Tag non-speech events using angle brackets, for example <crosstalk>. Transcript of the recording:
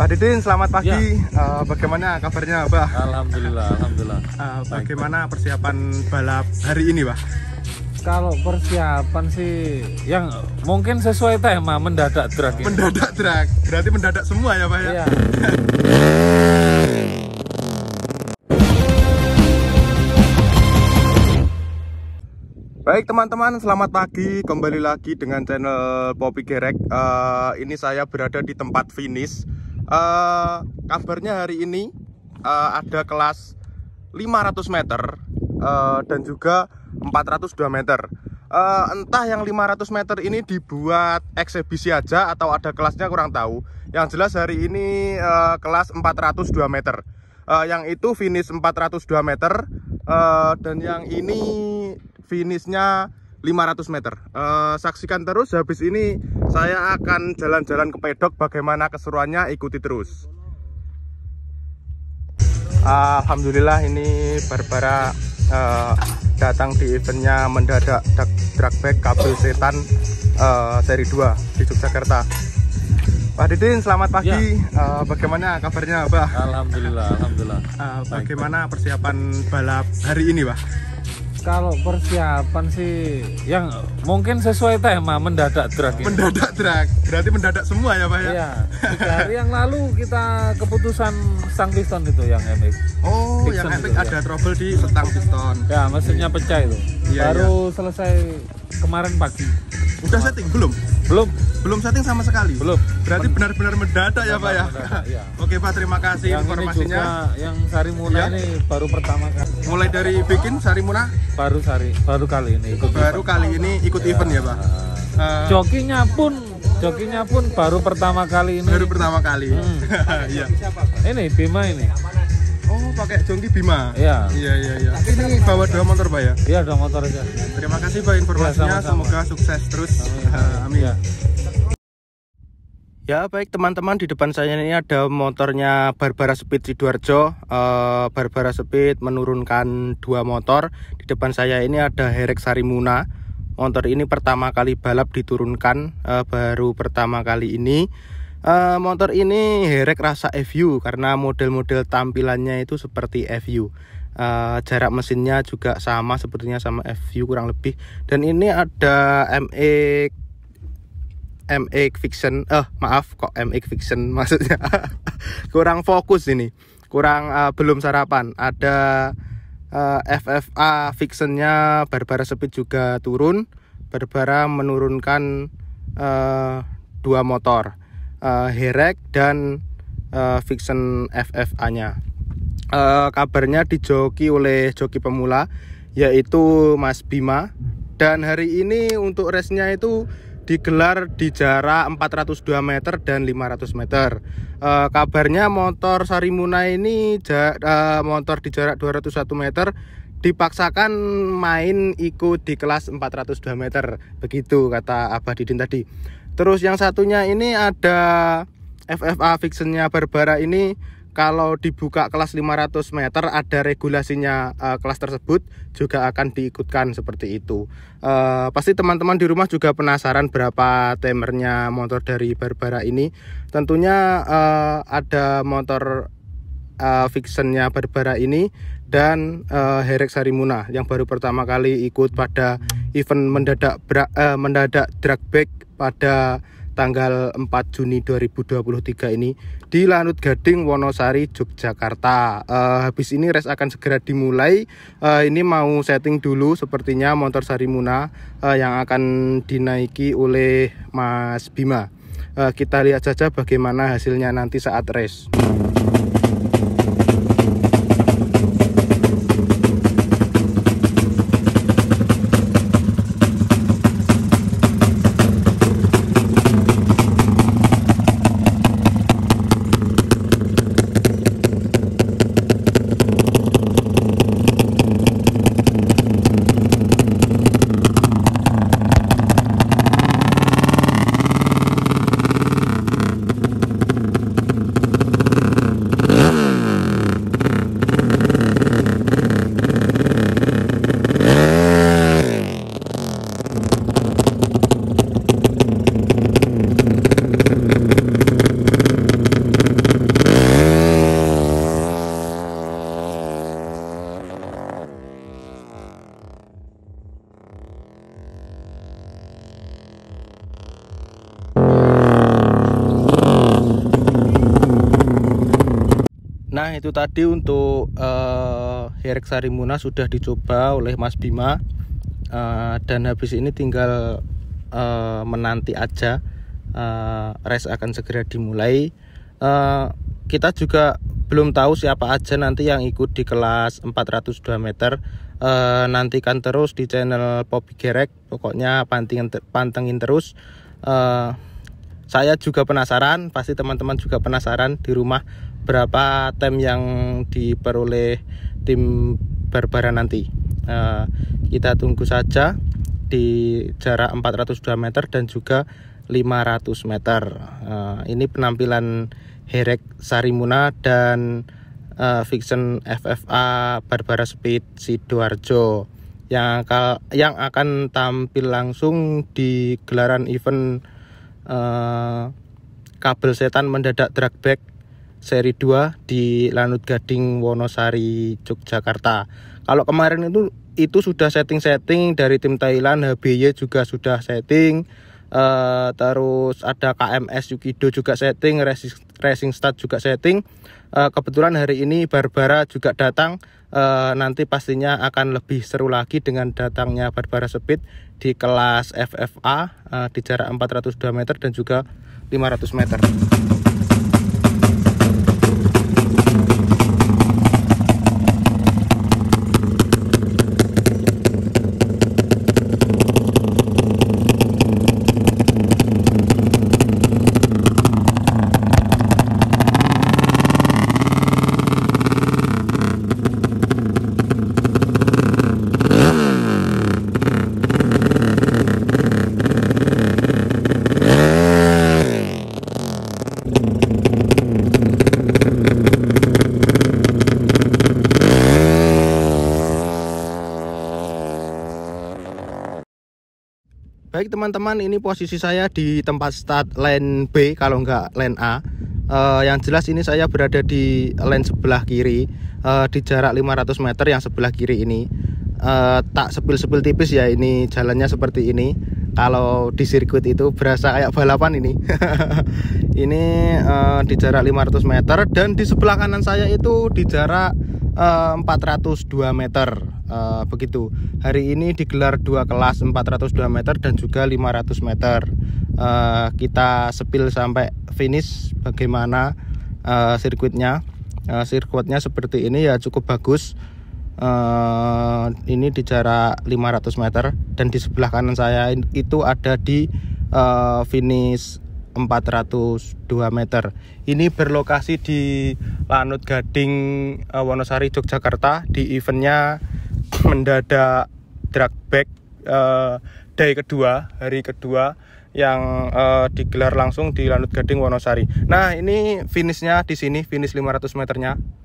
Pak Didin, selamat ya. pagi. Ya. Uh, bagaimana kabarnya, Pak? Alhamdulillah, alhamdulillah. Uh, bagaimana Baik. persiapan balap hari ini, Pak? Kalau persiapan sih yang mungkin sesuai tema mendadak drag. Ini. Mendadak drag. Berarti mendadak semua ya, Pak ya? Iya. <laughs> Baik teman-teman, selamat pagi. Kembali lagi dengan channel Poppy Gerek. Uh, ini saya berada di tempat finish uh, kabarnya hari ini uh, ada kelas 500 meter uh, dan juga 402 meter uh, entah yang 500 meter ini dibuat eksebisi aja atau ada kelasnya kurang tahu yang jelas hari ini uh, kelas 402 meter uh, yang itu finish 402 meter uh, dan yang ini finishnya 500 meter uh, saksikan terus habis ini saya akan jalan-jalan ke pedok bagaimana keseruannya ikuti terus Alhamdulillah ini Barbara uh, datang di eventnya mendadak drag back kabel setan uh, seri 2 di Yogyakarta Pak Didin selamat pagi ya. uh, bagaimana kabarnya Pak? Alhamdulillah Alhamdulillah uh, bagaimana persiapan balap hari ini Pak? kalau persiapan sih yang mungkin sesuai tema mendadak drag ini. mendadak drag berarti mendadak semua ya pak ya iya hari <laughs> yang lalu kita keputusan sang piston itu yang epic oh piston yang epic ada ya. trouble di stang piston ya mesinnya pecah itu ya, baru ya. selesai kemarin pagi Udah setting belum? Belum. Belum setting sama sekali. Belum. Berarti benar-benar mendadak ya, Pak ya. Mendadak, iya. <laughs> Oke, Pak, terima kasih yang informasinya. Ini juga, yang Sari Muna ya. ini baru pertama kali. Mulai dari bikin Sari Muna? Baru Sari, baru kali ini ikut Baru event. kali ini ikut ya. event ya, Pak. Uh, jokinya pun jokinya pun baru pertama kali ini. Baru pertama kali. Hmm. <laughs> iya. Ini Bima ini pakai jongki Bima. Iya. Iya iya iya. Ini bawa dua motor Pak ya? Iya dua motor aja. Terima kasih Pak informasinya. Ya, sama -sama. Semoga sukses terus. Amin. Ya. Ya baik teman-teman di depan saya ini ada motornya Barbara Speed Sidoarjo uh, Barbara Speed menurunkan dua motor Di depan saya ini ada Herek Sarimuna Motor ini pertama kali balap diturunkan uh, Baru pertama kali ini uh, motor ini herek rasa FU karena model-model tampilannya itu seperti FU uh, eh, jarak mesinnya juga sama sepertinya sama FU kurang lebih dan ini ada MX e, MX e Fiction eh maaf kok MX e Fiction <laughs> maksudnya kurang fokus ini kurang uh, belum sarapan ada uh, FFA Fictionnya Barbara Speed juga turun Barbara menurunkan uh, dua motor uh, Herek dan uh, eh, Fiction FFA-nya. Uh, eh, kabarnya dijoki oleh joki pemula yaitu Mas Bima dan hari ini untuk race-nya itu digelar di jarak 402 meter dan 500 meter. Uh, kabarnya motor Sarimuna ini ja, uh, motor di jarak 201 meter dipaksakan main ikut di kelas 402 meter. Begitu kata Abah Didin tadi terus yang satunya ini ada FFA Fictionnya Barbara ini kalau dibuka kelas 500 meter ada regulasinya uh, kelas tersebut juga akan diikutkan seperti itu uh, pasti teman-teman di rumah juga penasaran berapa temernya motor dari Barbara ini tentunya uh, ada motor uh, fictionnya Barbara ini dan uh, Herek Sarimuna yang baru pertama kali ikut pada event mendadak bra, uh, mendadak drag bag pada tanggal 4 Juni 2023 ini di Lanut Gading Wonosari Yogyakarta uh, habis ini race akan segera dimulai uh, ini mau setting dulu sepertinya motor Sarimuna uh, yang akan dinaiki oleh Mas Bima uh, kita lihat saja bagaimana hasilnya nanti saat race Nah itu tadi untuk uh, eh, Herek Sarimuna sudah dicoba oleh Mas Bima uh, dan habis ini tinggal uh, menanti aja uh, race akan segera dimulai. Uh, kita juga belum tahu siapa aja nanti yang ikut di kelas 402 meter uh, nantikan terus di channel Poppy Gerek pokoknya pantingin, pantengin terus uh, saya juga penasaran pasti teman-teman juga penasaran di rumah berapa tim yang diperoleh tim Barbara nanti uh, kita tunggu saja di jarak 402 meter dan juga 500 meter uh, ini penampilan Herek Sarimuna dan uh, eh, Fiction FFA Barbara Speed Sidoarjo yang akan, yang akan tampil langsung di gelaran event uh, kabel setan mendadak drag back seri 2 di Lanut Gading Wonosari Yogyakarta. Kalau kemarin itu itu sudah setting-setting dari tim Thailand, HBY juga sudah setting. Uh, terus ada KMS Yukido juga setting, Racing, Racing Start juga setting. Uh, kebetulan hari ini Barbara juga datang. Uh, nanti pastinya akan lebih seru lagi dengan datangnya Barbara Speed di kelas FFA uh, di jarak 402 meter dan juga 500 meter. Baik teman-teman, ini posisi saya di tempat start lane B kalau nggak lane A. E, yang jelas ini saya berada di lane sebelah kiri e, di jarak 500 meter yang sebelah kiri ini. E, tak sepil-sepil tipis ya ini jalannya seperti ini. Kalau di sirkuit itu berasa kayak balapan ini. <laughs> ini e, di jarak 500 meter dan di sebelah kanan saya itu di jarak e, 402 meter uh, begitu. Hari ini digelar dua kelas 402 meter dan juga 500 meter. Uh, kita sepil sampai finish bagaimana uh, sirkuitnya. Uh, sirkuitnya seperti ini ya cukup bagus. Uh, ini di jarak 500 meter dan di sebelah kanan saya itu ada di uh, finish 402 meter. Ini berlokasi di Lanut Gading Wonosari Yogyakarta di eventnya mendadak drag back uh, day kedua hari kedua yang uh, digelar langsung di Lanut Gading Wonosari. Nah ini finishnya di sini finish 500 meternya